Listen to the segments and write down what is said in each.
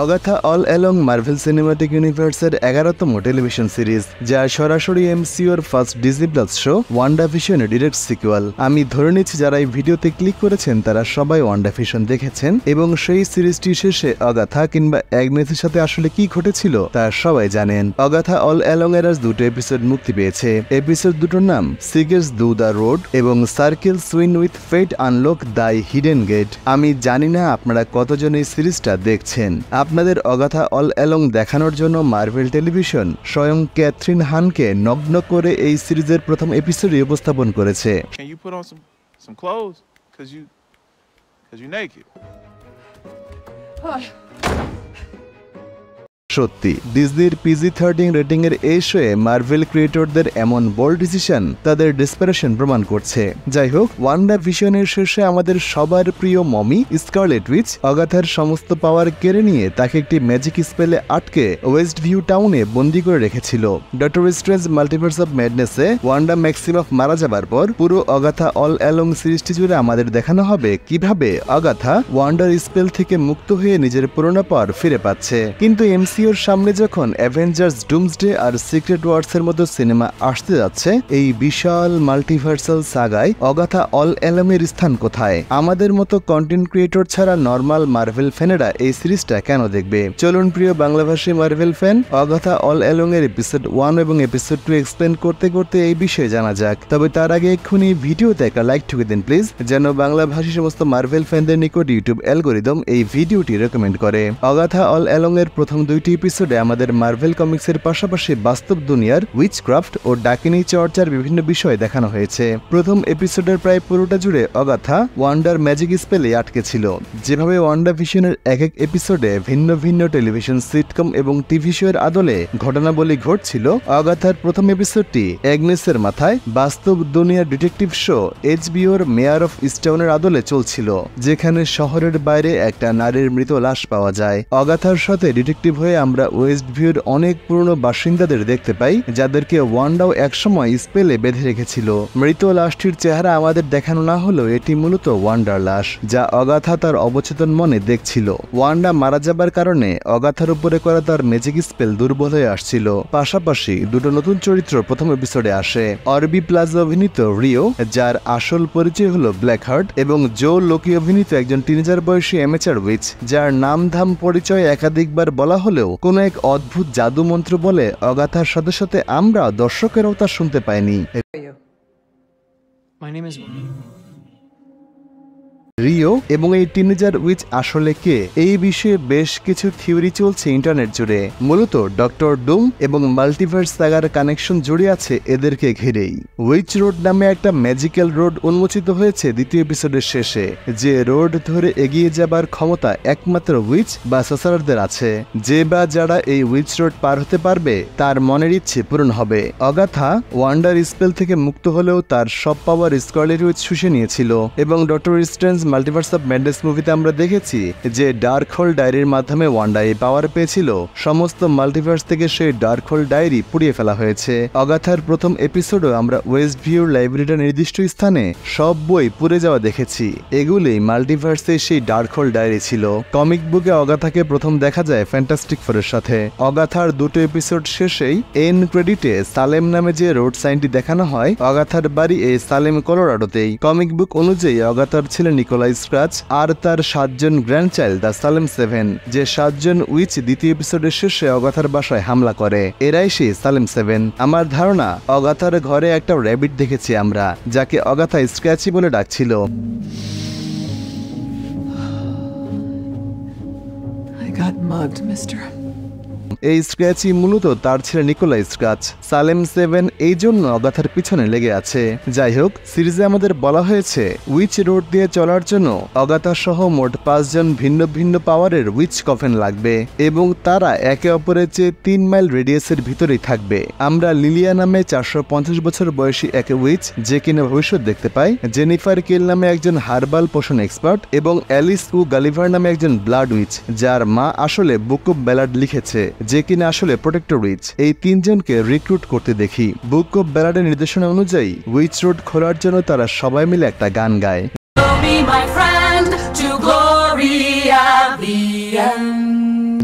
অগাথা All Along Marvel Cinematic ইউনিভার্সের এগারোতম television series যা সরাসরি এমসিওর ফার্স্ট ডিজি প্লাস শো ভিশনের ডিরেক্ট সিকুয়াল আমি ধরে নিচ্ছি যারা এই ভিডিওতে ক্লিক করেছেন তারা সবাই ওয়ান্ডা ভিশন দেখেছেন এবং সেই সিরিজটি শেষে অগাথা কিংবা অ্যাগনেসের সাথে আসলে কি ঘটেছিল তা সবাই জানেন অগাথা অল অ্যালং এর দুটো এপিসোড মুক্তি পেয়েছে এপিসোড দুটোর নাম সিগেস দু দ্য রোড এবং circle sewn with fate unlock thy hidden gate আমি জানি না আপনারা কতজন এই সিরিজটা দেখছেন আপনাদের অগাথা অল অ্যালং দেখানোর জন্য মার্ভেল টেলিভিশন স্বয়ং ক্যাথরিন হানকে নগ্ন করে এই সিরিজের প্রথম এপিসোডে উপস্থাপন করেছে সত্যি ডিজনির পিজি থার্টিন রেটিং এর এই শোয়ে মার্ভেল ক্রিয়েটরদের এমন বোল্ড ডিসিশন তাদের ডিসপারেশন প্রমাণ করছে যাই হোক ওয়ান্ডা ভিশনের শেষে আমাদের সবার প্রিয় মমি স্কারলেট উইচ অগাথার সমস্ত পাওয়ার কেড়ে নিয়ে তাকে একটি ম্যাজিক স্পেলে আটকে ওয়েস্ট ভিউ টাউনে বন্দি করে রেখেছিল ডক্টর স্ট্রেঞ্জ মাল্টিভার্স অফ ম্যাডনেসে ওয়ান্ডা ম্যাক্সিম অফ মারা যাবার পর পুরো অগাথা অল অ্যালং সিরিজটি জুড়ে আমাদের দেখানো হবে কিভাবে অগাথা ওয়ান্ডার স্পেল থেকে মুক্ত হয়ে নিজের পুরোনো পর ফিরে পাচ্ছে কিন্তু এমসি ডিসিওর সামনে যখন অ্যাভেঞ্জার্স ডুমসডে আর সিক্রেট ওয়ার্ডসের মতো সিনেমা আসতে যাচ্ছে এই বিশাল মাল্টিভার্সাল সাগায় অগাথা অল অ্যালামের স্থান কোথায় আমাদের মতো কন্টেন্ট ক্রিয়েটর ছাড়া নর্মাল মার্ভেল ফ্যানেরা এই সিরিজটা কেন দেখবে চলুন প্রিয় বাংলাভাষী Marvel fan Agatha All Along এর এপিসোড ওয়ান এবং এপিসোড টু এক্সপ্লেন করতে করতে এই বিষয়ে জানা যাক তবে তার আগে এক্ষুনি ভিডিওতে একটা লাইক ঠুকে দিন প্লিজ যেন বাংলা ভাষী সমস্ত মার্ভেল ফ্যানদের নিকট ইউটিউব অ্যালগোরিদম এই ভিডিওটি রেকমেন্ড করে অগাথা অল অ্যালং এর প্রথম দুইটি এপিসোডে আমাদের মার্ভেল কমিক্সের পাশাপাশি বাস্তব দুনিয়ার উইচক্রাফট ও ডাকিনি চর্চার বিভিন্ন বিষয় দেখানো হয়েছে প্রথম এপিসোডের প্রায় পুরোটা জুড়ে অগাথা ওয়ান্ডার ম্যাজিক স্পেলে আটকে ছিল যেভাবে ওয়ান্ডা ভিশনের এক এক এপিসোডে ভিন্ন ভিন্ন টেলিভিশন সিটকম এবং টিভি শোয়ের আদলে ঘটনাবলী ঘটছিল অগাথার প্রথম এপিসোডটি অ্যাগনেসের মাথায় বাস্তব দুনিয়ার ডিটেকটিভ শো এইচবিওর মেয়ার অফ স্টাউনের আদলে চলছিল যেখানে শহরের বাইরে একটা নারীর মৃত লাশ পাওয়া যায় অগাথার সাথে ডিটেকটিভ হয়ে আমরা ওয়েস্ট ভিউর অনেক পুরনো বাসিন্দাদের দেখতে পাই যাদেরকে ওয়ান্ডাও একসময় স্পেলে বেঁধে রেখেছিল মৃত লাশটির চেহারা আমাদের দেখানো না হলেও এটি মূলত ওয়ান্ডার লাশ যা অগাথা তার অবচেতন মনে দেখছিল ওয়ান্ডা মারা যাবার কারণে অগাথার উপরে করা তার ম্যাজিক স্পেল দুর্বল হয়ে আসছিল পাশাপাশি দুটো নতুন চরিত্র প্রথম এপিসোডে আসে অরবি প্লাজ অভিনীত রিও যার আসল পরিচয় হলো ব্ল্যাক হার্ট এবং জো লোকি অভিনীত একজন টিনেজার বয়সী অ্যামেচার উইচ যার নাম ধাম পরিচয় একাধিকবার বলা হলেও কোন এক অদ্ভুত জাদুমন্ত্র বলে অগাথার সাথে সাথে আমরা দর্শকেরও তা শুনতে পাইনি My name is রিও এবং এই টিনেজার উইচ আসলে কে এই বিষয়ে বেশ কিছু থিওরি চলছে ইন্টারনেট জুড়ে মূলত ডক্টর ডুম এবং মাল্টিভার্স সাগার কানেকশন জুড়ে আছে এদেরকে ঘিরেই উইচ রোড নামে একটা ম্যাজিক্যাল রোড উন্মোচিত হয়েছে দ্বিতীয় এপিসোডের শেষে যে রোড ধরে এগিয়ে যাবার ক্ষমতা একমাত্র উইচ বা সসারদের আছে যে বা যারা এই উইচ রোড পার হতে পারবে তার মনের ইচ্ছে পূরণ হবে অগাথা ওয়ান্ডার স্পেল থেকে মুক্ত হলেও তার সব পাওয়ার স্কারলেট উইচ শুষে নিয়েছিল এবং Doctor Strange Multiverse of Madness মুভিতে আমরা দেখেছি যে ডার্ক হোল ডায়েরির মাধ্যমে ওয়ান্ডা এই পাওয়ার পেয়েছিল সমস্ত মাল্টিভার্স থেকে সেই ডার্ক হোল ডায়েরি পুড়িয়ে ফেলা হয়েছে অগাথার প্রথম এপিসোডও আমরা ওয়েস্ট ভিউর লাইব্রেরিটা নির্দিষ্ট স্থানে সব বই পুড়ে যাওয়া দেখেছি এগুলি মাল্টিভার্সে সেই ডার্ক হোল ডায়েরি ছিল কমিক বুকে অগাথাকে প্রথম দেখা যায় ফ্যান্টাস্টিক ফোরের সাথে অগাথার দুটো এপিসোড শেষেই এন ক্রেডিটে সালেম নামে যে রোড সাইনটি দেখানো হয় অগাথার বাড়ি এই সালেম কলোরাডোতেই কমিক বুক অনুযায়ী অগাথার ছিলেন নিকোলাই স্ক্রাচ আর তার সাতজন চাইল্ড দ্য সালেম সেভেন যে সাতজন উইচ দ্বিতীয় এপিসোডের শেষে অগাথার বাসায় হামলা করে এরাই সেই সালেম সেভেন আমার ধারণা অগাথার ঘরে একটা র্যাবিট দেখেছি আমরা যাকে অগাথা স্ক্র্যাচি বলে ডাকছিল I got mugged, mister. এই স্ক্র্যাচই মূলত তার ছেলে নিকোলা স্ক্র্যাচ সালেম সেভেন এই জন্য অগাথার পিছনে লেগে আছে যাই হোক সিরিজে আমাদের বলা হয়েছে উইচ রোড দিয়ে চলার জন্য অগাথা সহ মোট পাঁচজন ভিন্ন ভিন্ন পাওয়ারের উইচ কফেন লাগবে এবং তারা একে অপরের চেয়ে তিন মাইল রেডিয়াসের ভিতরেই থাকবে আমরা লিলিয়া নামে চারশো বছর বয়সী এক উইচ যে কিনা ভবিষ্যৎ দেখতে পাই জেনিফার কিল নামে একজন হার্বাল পোষণ এক্সপার্ট এবং অ্যালিস উ গালিভার নামে একজন ব্লাড উইচ যার মা আসলে বুক অব ব্যালাড লিখেছে যে কিনা আসলে প্রোটেক্টর রিচ এই তিনজনকে রিক্রুট করতে দেখি বুক অব ব্যারাডের নির্দেশনা অনুযায়ী উইচ রোড খোলার জন্য তারা সবাই মিলে একটা গান গায়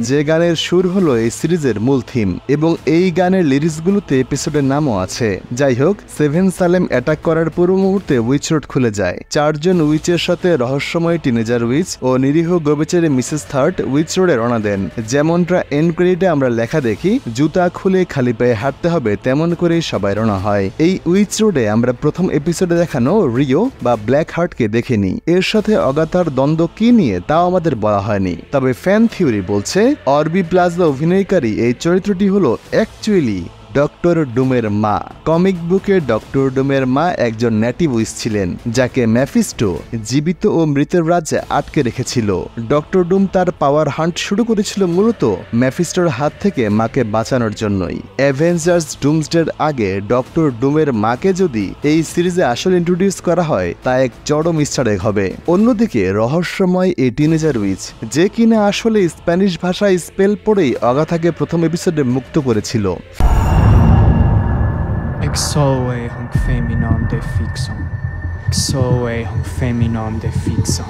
যে গানের সুর হলো এই সিরিজের মূল থিম এবং এই গানের লিরিক্সগুলোতে এপিসোডের নামও আছে যাই হোক সেভেন সালেম অ্যাটাক করার পূর্ব মুহূর্তে উইচ রোড খুলে যায় চারজন উইচের সাথে রহস্যময় টিনেজার উইচ ও নিরীহ গবেচারে মিসেস থার্ট উইচ রোডে রওনা দেন যেমনটা এন্ড ক্রেডিটে আমরা লেখা দেখি জুতা খুলে খালি পায়ে হাঁটতে হবে তেমন করেই সবাই রওনা হয় এই উইচ রোডে আমরা প্রথম এপিসোডে দেখানো রিও বা ব্ল্যাক হার্টকে দেখে নিই এর সাথে অগাতার দ্বন্দ্ব কি নিয়ে তাও আমাদের বলা হয়নি তবে ফ্যান থিওরি বলছে অরবি প্লাজা অভিনয়কারী এই চরিত্রটি হলো অ্যাকচুয়ালি ডক্টর ডুমের মা কমিক বুকে ডক্টর ডুমের মা একজন ন্যাটিভুইস ছিলেন যাকে ম্যাফিস্টো জীবিত ও মৃতের রাজ্যে আটকে রেখেছিল ডক্টর ডুম তার পাওয়ার হান্ট শুরু করেছিল মূলত ম্যাফিস্টোর হাত থেকে মাকে বাঁচানোর জন্যই অ্যাভেঞ্জার্স ডুমসডের আগে ডক্টর ডুমের মাকে যদি এই সিরিজে আসলে ইন্ট্রোডিউস করা হয় তা এক চরম ইস্টারেক হবে অন্যদিকে রহস্যময় এই টিনেজার উইচ যে কিনা আসলে স্প্যানিশ ভাষায় স্পেল পড়েই অগাথাকে প্রথম এপিসোডে মুক্ত করেছিল Exolve hunc feminam Ex Exolve hunc feminam fixum.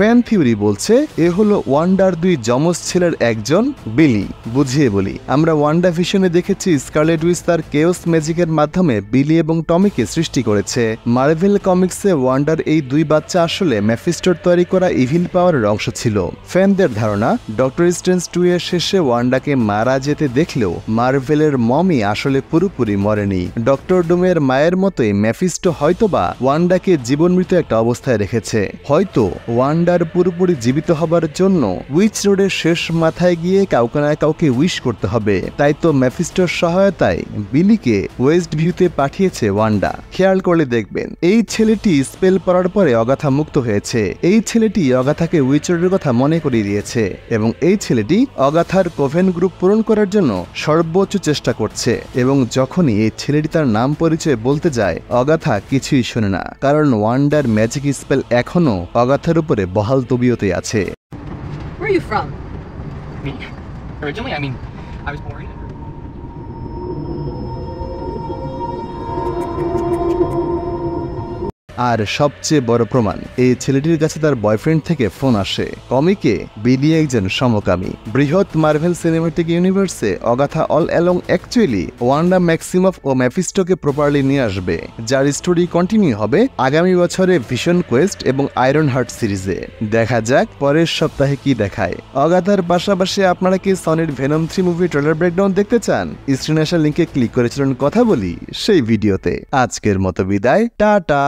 Fan theory বলছে এ হলো ওয়ান্ডার দুই যমজ ছেলের একজন বিলি বুঝিয়ে বলি আমরা ওয়ান্ডা ভিশনে দেখেছি স্কারলেট উইস তার কেওস ম্যাজিকের মাধ্যমে বিলি এবং টমিকে সৃষ্টি করেছে মার্ভেল কমিক্সে ওয়ান্ডার এই দুই বাচ্চা আসলে ম্যাফিস্টোর তৈরি করা ইভিল পাওয়ারের অংশ ছিল ফ্যানদের ধারণা ডক্টর স্ট্রেঞ্জ টু এর শেষে ওয়ান্ডাকে মারা যেতে দেখলেও মার্ভেলের মমি আসলে পুরোপুরি মরেনি ডক্টর ডুমের মায়ের মতোই ম্যাফিস্টো হয়তোবা ওয়ান্ডাকে জীবনমৃত একটা অবস্থায় রেখেছে হয়তো ওয়ান্ডা ওয়ান্ডার পুরোপুরি জীবিত হবার জন্য উইচ রোডের শেষ মাথায় গিয়ে কাউকে না কাউকে উইশ করতে হবে তাই তো ম্যাফিস্টোর সহায়তায় বিলিকে ওয়েস্ট ভিউতে পাঠিয়েছে ওয়ান্ডা খেয়াল করলে দেখবেন এই ছেলেটি স্পেল পড়ার পরে অগাথা মুক্ত হয়েছে এই ছেলেটি অগাথাকে উইচ রোডের কথা মনে করিয়ে দিয়েছে এবং এই ছেলেটি অগাথার কোভেন গ্রুপ পূরণ করার জন্য সর্বোচ্চ চেষ্টা করছে এবং যখনই এই ছেলেটি তার নাম পরিচয় বলতে যায় অগাথা কিছুই শোনে না কারণ ওয়ান্ডার ম্যাজিক স্পেল এখনও অগাথার উপরে বহাল তবিয়তে আছে Where are you from? Me? Originally, I mean, I was born আর সবচেয়ে বড় প্রমাণ এই ছেলেটির কাছে তার বয়ফ্রেন্ড থেকে ফোন আসে কমিকে বিলি একজন সমকামী বৃহৎ মার্ভেল সিনেমেটিক ইউনিভার্সে Agatha All Along actually Wanda Maximoff ও ম্যাফিস্টোকে প্রপারলি নিয়ে আসবে যার স্টোরি কন্টিনিউ হবে আগামী বছরে ভিশন কোয়েস্ট এবং আয়রন হার্ট সিরিজে দেখা যাক পরের সপ্তাহে কি দেখায় অগাথার পাশাপাশি আপনারা কি সনির Venom three movie trailer breakdown দেখতে চান স্ক্রিনে লিঙ্কে ক্লিক করেছিলেন কথা বলি সেই ভিডিওতে আজকের মতো বিদায় টাটা